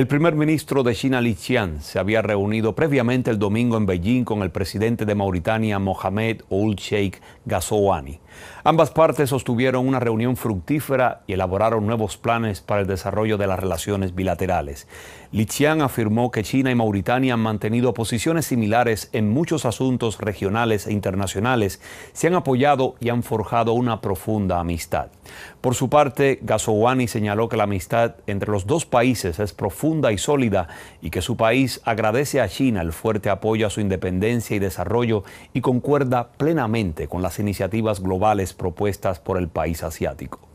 El primer ministro de China, Li se había reunido previamente el domingo en Beijing con el presidente de Mauritania, Mohamed Ould Sheikh Ghazouani. Ambas partes sostuvieron una reunión fructífera y elaboraron nuevos planes para el desarrollo de las relaciones bilaterales. Li afirmó que China y Mauritania han mantenido posiciones similares en muchos asuntos regionales e internacionales, se han apoyado y han forjado una profunda amistad. Por su parte, Gasowani señaló que la amistad entre los dos países es profunda y sólida y que su país agradece a China el fuerte apoyo a su independencia y desarrollo y concuerda plenamente con las iniciativas globales globales propuestas por el país asiático.